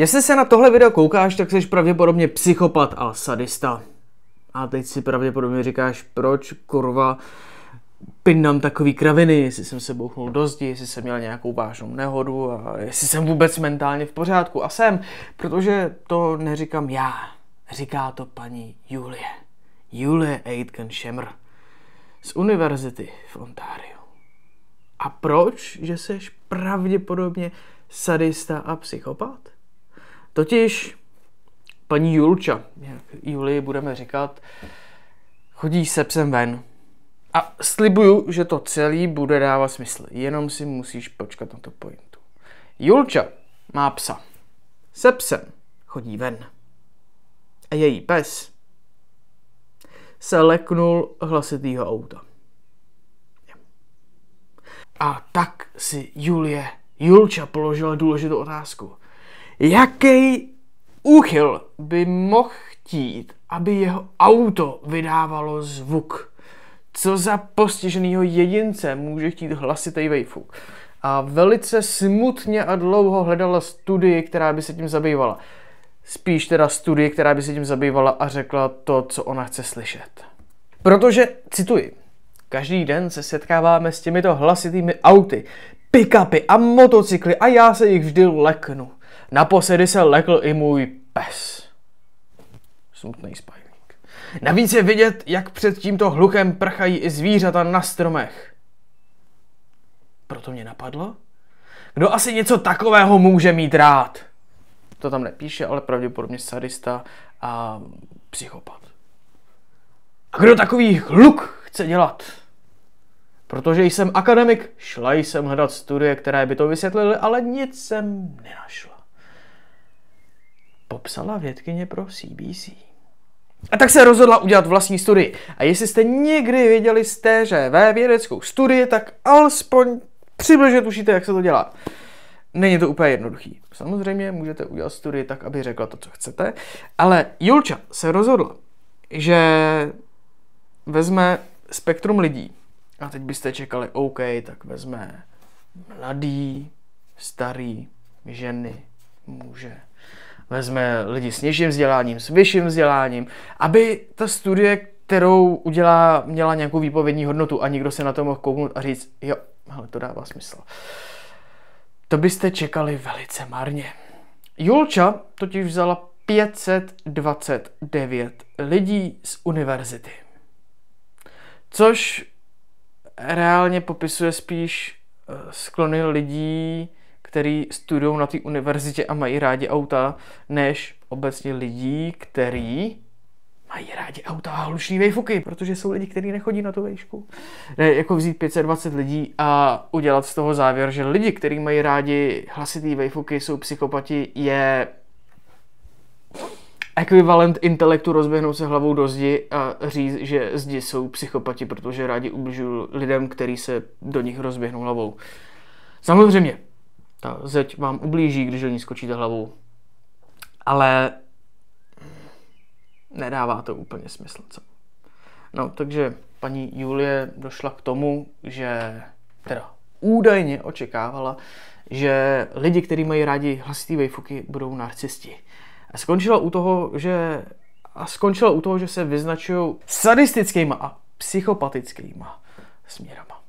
Jestli se na tohle video koukáš, tak jsi pravděpodobně psychopat a sadista. A teď si pravděpodobně říkáš, proč kurva pinnám takový kraviny, jestli jsem se bouchnul do zdi, jestli jsem měl nějakou vážnou nehodu a jestli jsem vůbec mentálně v pořádku. A jsem, protože to neříkám já, říká to paní Julie. Julie Aitken Schemmer z univerzity v Ontáriu. A proč? Že seš pravděpodobně sadista a psychopat? Totiž paní Julča, jak Juli budeme říkat, chodí se psem ven. A slibuju, že to celý bude dávat smysl, jenom si musíš počkat na to pointu. Julča má psa. Se psem chodí ven. A její pes se leknul hlasitýho auta. A tak si Julie, Julča položila důležitou otázku jaký úchyl by mohl chtít, aby jeho auto vydávalo zvuk. Co za postiženýho jedince může chtít hlasitý vejfuk. A velice smutně a dlouho hledala studii, která by se tím zabývala. Spíš teda studii, která by se tím zabývala a řekla to, co ona chce slyšet. Protože, cituji, každý den se setkáváme s těmito hlasitými auty, pick-upy a motocykly a já se jich vždy leknu. Naposledy se lekl i můj pes. Smutný spajník. Navíc je vidět, jak před tímto hlukem prchají i zvířata na stromech. Proto mě napadlo? Kdo asi něco takového může mít rád? To tam nepíše, ale pravděpodobně sadista a psychopat. A kdo takový hluk chce dělat? Protože jsem akademik, šla jsem hledat studie, které by to vysvětlily, ale nic jsem nenašla popsala vědkyně pro CBC. A tak se rozhodla udělat vlastní studii. A jestli jste někdy viděli z TŽV vědeckou studii, tak alespoň přibližně tušíte, jak se to dělá. Není to úplně jednoduchý. Samozřejmě můžete udělat studii tak, aby řekla to, co chcete, ale Julča se rozhodla, že vezme spektrum lidí. A teď byste čekali, OK, tak vezme mladý, starý, ženy, muže, vezme lidi s nižším vzděláním, s vyšším vzděláním, aby ta studie, kterou udělá, měla nějakou výpovědní hodnotu a někdo se na to mohl kouknout a říct, jo, ale to dává smysl. To byste čekali velice marně. Julča totiž vzala 529 lidí z univerzity. Což reálně popisuje spíš eh, sklony lidí který studují na té univerzitě a mají rádi auta, než obecně lidí, který mají rádi auta a hluční vejfuky, protože jsou lidi, kteří nechodí na tu vejšku. Ne, jako vzít 520 lidí a udělat z toho závěr, že lidi, kteří mají rádi hlasitý vejfuky, jsou psychopati, je ekvivalent intelektu rozběhnout se hlavou do zdi a říct, že zdi jsou psychopati, protože rádi ubližují lidem, kteří se do nich rozběhnou hlavou. Samozřejmě, ta zeď vám ublíží, když do ní skočíte hlavou. Ale nedává to úplně smysl, co? No, takže paní Julie došla k tomu, že teda údajně očekávala, že lidi, kteří mají rádi hlasitý vejfuky, budou narcisti. A skončila u toho, že a skončila u toho, že se vyznačují sadistickýma a psychopatickýma směrama.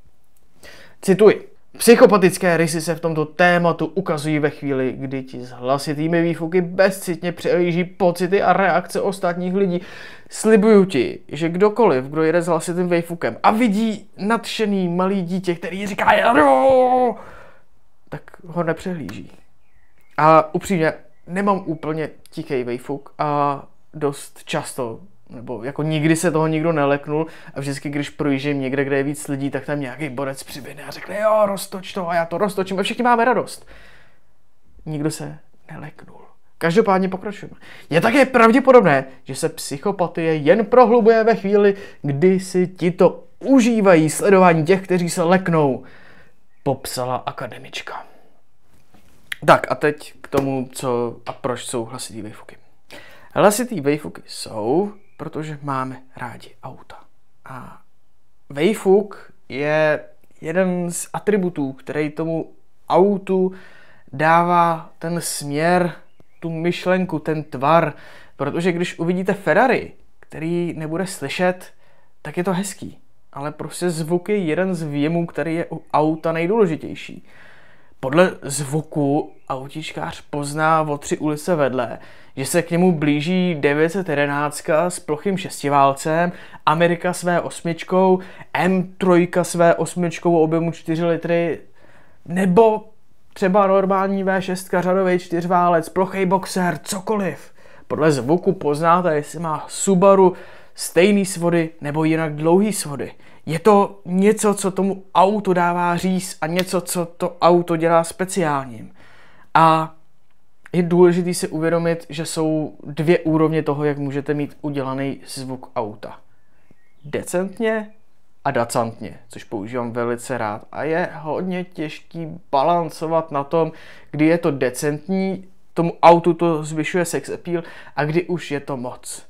Cituji. Psychopatické rysy se v tomto tématu ukazují ve chvíli, kdy ti s hlasitými výfuky bezcitně přelíží pocity a reakce ostatních lidí. Slibuju ti, že kdokoliv, kdo jede s hlasitým výfukem a vidí nadšený malý dítě, který říká tak ho nepřehlíží. A upřímně, nemám úplně tichý výfuk a dost často nebo jako nikdy se toho nikdo neleknul a vždycky, když projíždím někde, kde je víc lidí, tak tam nějaký borec přiběhne a řekne, jo, roztoč to a já to roztočím a všichni máme radost. Nikdo se neleknul. Každopádně pokračujeme. Je také pravděpodobné, že se psychopatie jen prohlubuje ve chvíli, kdy si ti to užívají sledování těch, kteří se leknou, popsala akademička. Tak a teď k tomu, co a proč jsou hlasitý vejfuky. Hlasitý vejfuky jsou protože máme rádi auta. A vejfuk je jeden z atributů, který tomu autu dává ten směr, tu myšlenku, ten tvar, protože když uvidíte Ferrari, který nebude slyšet, tak je to hezký. Ale prostě zvuk je jeden z věmů, který je u auta nejdůležitější. Podle zvuku autičkář pozná o tři ulice vedle, že se k němu blíží 911 s plochým šestiválcem, Amerika své osmičkou, M3 své osmičkou objemu 4 litry, nebo třeba normální V6 řadový čtyřválec, plochý boxer, cokoliv. Podle zvuku poznáte, jestli má Subaru stejný svody nebo jinak dlouhý svody je to něco, co tomu autu dává říz a něco, co to auto dělá speciálním. A je důležité si uvědomit, že jsou dvě úrovně toho, jak můžete mít udělaný zvuk auta. Decentně a dacantně, což používám velice rád. A je hodně těžký balancovat na tom, kdy je to decentní, tomu autu to zvyšuje sex appeal a kdy už je to moc.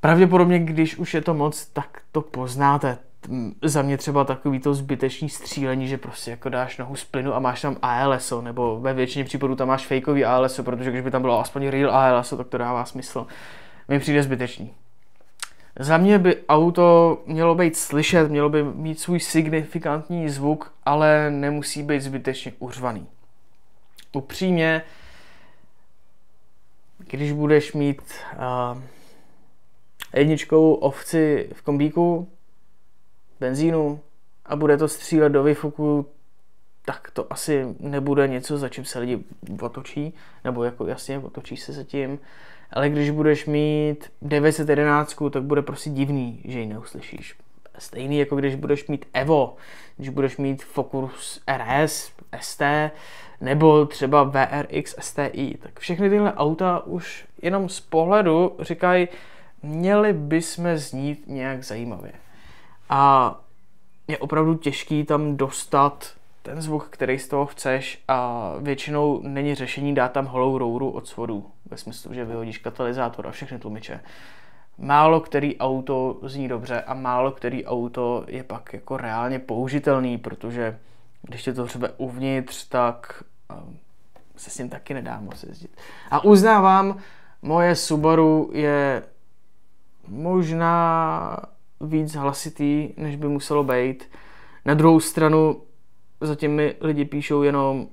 Pravděpodobně, když už je to moc, tak to poznáte. Za mě třeba takový to zbytečný střílení, že prostě jako dáš nohu z plynu a máš tam ALSO, nebo ve většině případů tam máš fakeový ALSO, protože když by tam bylo aspoň real ALSO, tak to dává smysl. Mi přijde zbytečný. Za mě by auto mělo být slyšet, mělo by mít svůj signifikantní zvuk, ale nemusí být zbytečně uřvaný. Upřímně, když budeš mít uh, jedničkou ovci v kombíku, benzínu a bude to střílet do výfuku, tak to asi nebude něco, za čím se lidi otočí, nebo jako jasně, otočí se za tím. Ale když budeš mít 911, tak bude prostě divný, že ji neuslyšíš. Stejný jako když budeš mít Evo, když budeš mít Focus RS, ST, nebo třeba VRX STI, tak všechny tyhle auta už jenom z pohledu říkají, měli bychom znít nějak zajímavě. A je opravdu těžký tam dostat ten zvuk, který z toho chceš a většinou není řešení dát tam holou rouru od svodu, ve smyslu, že vyhodíš katalyzátor a všechny tlumiče. Málo který auto zní dobře a málo který auto je pak jako reálně použitelný, protože když tě to třeba uvnitř, tak um, se s ním taky nedá moc jezdit. A uznávám, moje Subaru je možná víc hlasitý, než by muselo být. Na druhou stranu zatím mi lidi píšou jenom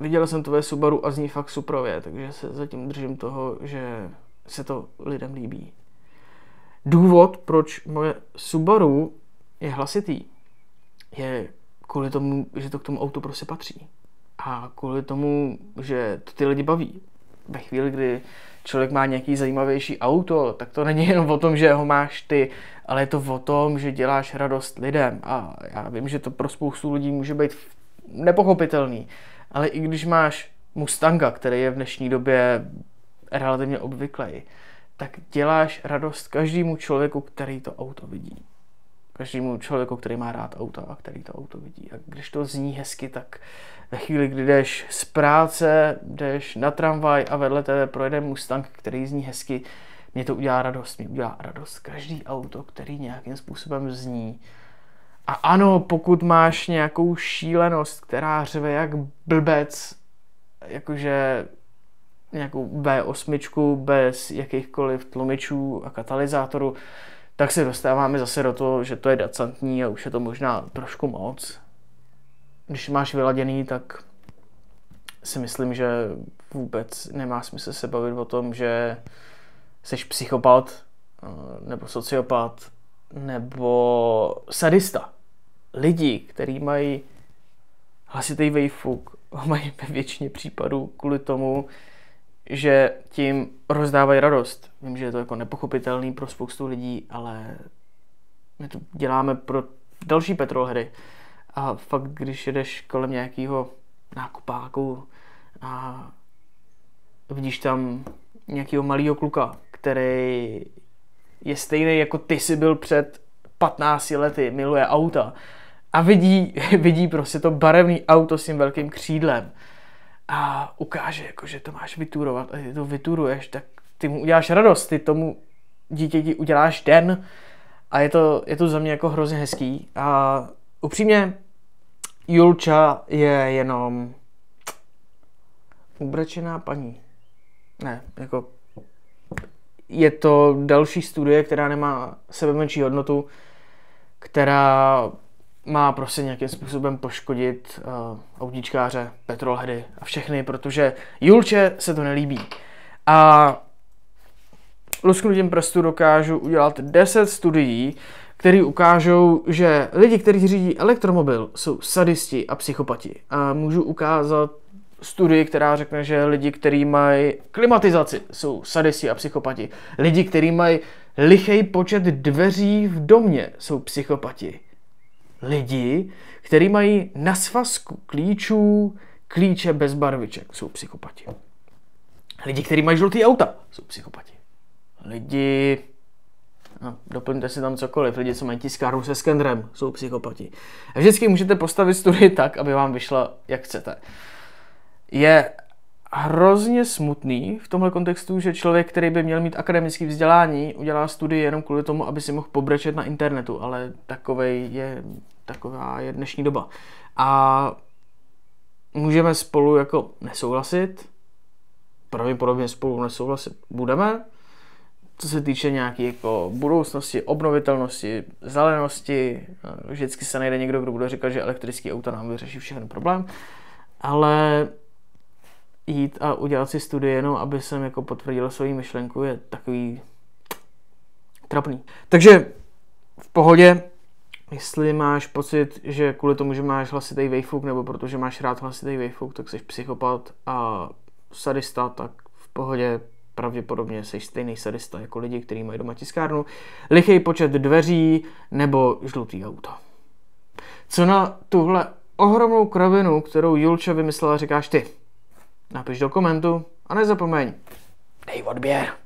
viděl jsem tvoje Subaru a zní fakt suprově, takže se zatím držím toho, že se to lidem líbí. Důvod, proč moje Subaru je hlasitý, je kvůli tomu, že to k tomu autu prostě patří. A kvůli tomu, že to ty lidi baví ve chvíli, kdy člověk má nějaký zajímavější auto, tak to není jenom o tom, že ho máš ty, ale je to o tom, že děláš radost lidem. A já vím, že to pro spoustu lidí může být nepochopitelný, ale i když máš Mustanga, který je v dnešní době relativně obvyklý, tak děláš radost každému člověku, který to auto vidí každému člověku, který má rád auta a který to auto vidí. A když to zní hezky, tak ve chvíli, kdy jdeš z práce, jdeš na tramvaj a vedle tebe projede Mustang, který zní hezky, mě to udělá radost, mě udělá radost každý auto, který nějakým způsobem zní. A ano, pokud máš nějakou šílenost, která řve jak blbec, jakože nějakou B8 bez jakýchkoliv tlumičů a katalyzátoru tak se dostáváme zase do toho, že to je dacantní a už je to možná trošku moc. Když máš vyladěný, tak si myslím, že vůbec nemá smysl se bavit o tom, že jsi psychopat, eh, nebo sociopat, nebo sadista. Lidi, kteří mají hlasitý vejfuk, mají ve většině případů kvůli tomu, že tím rozdávají radost. Vím, že je to jako nepochopitelný pro spoustu lidí, ale my to děláme pro další petrolhry. A fakt, když jedeš kolem nějakého nákupáku a vidíš tam nějakého malého kluka, který je stejný jako ty si byl před 15 lety, miluje auta a vidí, vidí prostě to barevný auto s tím velkým křídlem a ukáže, jako, že to máš vyturovat, a ty to vyturuješ, tak ty mu uděláš radost, ty tomu dítěti uděláš den a je to, je to za mě jako hrozně hezký a upřímně Julča je jenom ubračená paní. Ne, jako je to další studie, která nemá sebe menší hodnotu, která má prostě nějakým způsobem poškodit uh, autíčkáře, petrolhedy a všechny, protože Julče se to nelíbí. A lusknutím prstu dokážu udělat 10 studií, které ukážou, že lidi, kteří řídí elektromobil, jsou sadisti a psychopati. A můžu ukázat studii, která řekne, že lidi, kteří mají klimatizaci, jsou sadisti a psychopati. Lidi, kteří mají lichý počet dveří v domě, jsou psychopati lidi, kteří mají na svazku klíčů klíče bez barviček, jsou psychopati. Lidi, kteří mají žlutý auta, jsou psychopati. Lidi, no, doplňte si tam cokoliv, lidi, co mají tiskárnu se skendrem, jsou psychopati. A vždycky můžete postavit studii tak, aby vám vyšla, jak chcete. Je hrozně smutný v tomhle kontextu, že člověk, který by měl mít akademické vzdělání, udělá studii jenom kvůli tomu, aby si mohl pobrečet na internetu, ale takovej je, taková je dnešní doba. A můžeme spolu jako nesouhlasit, pravděpodobně spolu nesouhlasit budeme, co se týče nějaké jako budoucnosti, obnovitelnosti, zelenosti, vždycky se najde někdo, kdo bude říkat, že elektrický auto nám vyřeší všechny problém, ale jít a udělat si studie jenom, aby jsem jako potvrdil svoji myšlenku, je takový trapný. Takže v pohodě, jestli máš pocit, že kvůli tomu, že máš hlasitý vejfuk, nebo protože máš rád hlasitý vejfuk, tak jsi psychopat a sadista, tak v pohodě pravděpodobně jsi stejný sadista jako lidi, kteří mají doma tiskárnu, lichý počet dveří nebo žlutý auto. Co na tuhle ohromnou kravinu, kterou Julča vymyslela, říkáš ty? napiš do komentu a nezapomeň, dej odběr.